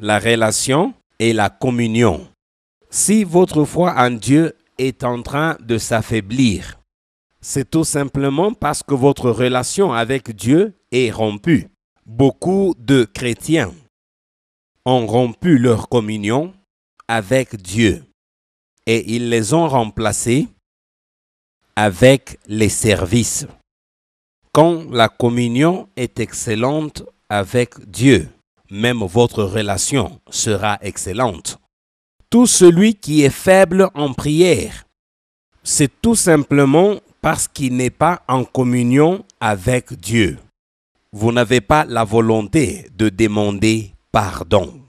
la relation et la communion. Si votre foi en Dieu est en train de s'affaiblir, c'est tout simplement parce que votre relation avec Dieu est rompue. Beaucoup de chrétiens ont rompu leur communion avec Dieu et ils les ont remplacés avec les services. Quand la communion est excellente avec Dieu, même votre relation sera excellente. Tout celui qui est faible en prière, c'est tout simplement parce qu'il n'est pas en communion avec Dieu. Vous n'avez pas la volonté de demander pardon.